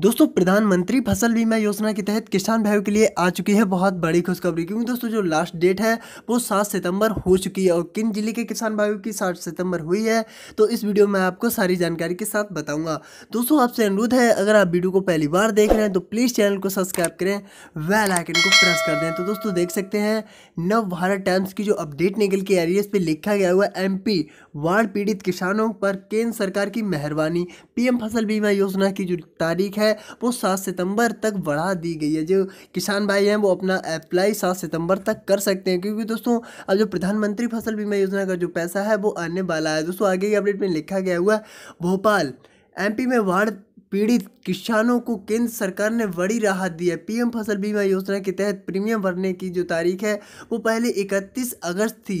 दोस्तों प्रधानमंत्री फसल बीमा योजना के तहत किसान भाइयों के लिए आ चुकी है बहुत बड़ी खुशखबरी क्योंकि दोस्तों जो लास्ट डेट है वो सात सितंबर हो चुकी है और किन जिले के किसान भाइयों की सात सितंबर हुई है तो इस वीडियो में आपको सारी जानकारी के साथ बताऊंगा दोस्तों आपसे अनुरोध है अगर आप वीडियो को पहली बार देख रहे हैं तो प्लीज़ चैनल को सब्सक्राइब करें वेल आइकन को प्रेस कर दें तो दोस्तों देख सकते हैं नव भारत टाइम्स की जो अपडेट निकल के आ रही है इस पर लिखा गया हुआ एम पी बाढ़ पीड़ित किसानों पर केंद्र सरकार की मेहरबानी पीएम फसल बीमा योजना की जो तारीख है है वो सात सितंबर तक बढ़ा दी गई है जो किसान भाई हैं वो अपना अप्लाई सात सितंबर तक कर सकते हैं क्योंकि दोस्तों अब जो प्रधानमंत्री फसल बीमा योजना का जो पैसा है वो आने वाला है दोस्तों आगे की अपडेट में लिखा गया हुआ भोपाल एम में वार्ड पीड़ित किसानों को केंद्र सरकार ने बड़ी राहत दी है पीएम फसल बीमा योजना के तहत प्रीमियम भरने की जो तारीख है वो पहले 31 अगस्त थी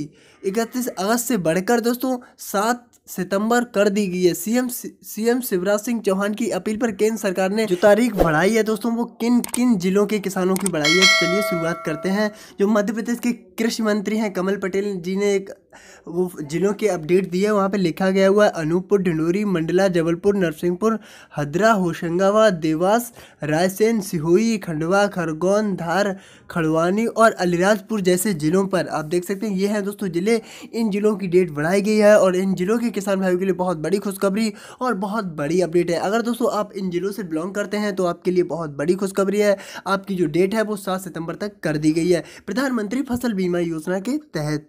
31 अगस्त से बढ़कर दोस्तों 7 सितंबर कर दी गई है सीएम सीएम शिवराज सिंह चौहान की अपील पर केंद्र सरकार ने जो तारीख बढ़ाई है दोस्तों वो किन किन जिलों के किसानों की बढ़ाई है चलिए शुरुआत करते हैं जो मध्य प्रदेश के कृषि मंत्री हैं कमल पटेल जी ने एक वो ज़िलों के अपडेट दिए वहाँ पे लिखा गया हुआ है अनूपपुर ढिंडोरी मंडला जबलपुर नरसिंहपुर हदरा होशंगाबाद देवास रायसेन सिहोई खंडवा खरगोन धार खड़वानी और अलीराजपुर जैसे ज़िलों पर आप देख सकते हैं ये हैं दोस्तों ज़िले इन ज़िलों की डेट बढ़ाई गई है और इन ज़िलों के किसान भाइयों के लिए बहुत बड़ी खुशखबरी और बहुत बड़ी अपडेट है अगर दोस्तों आप इन ज़िलों से बिलोंग करते हैं तो आपके लिए बहुत बड़ी खुशखबरी है आपकी जो डेट है वो सात सितंबर तक कर दी गई है प्रधानमंत्री फसल बीमा योजना के तहत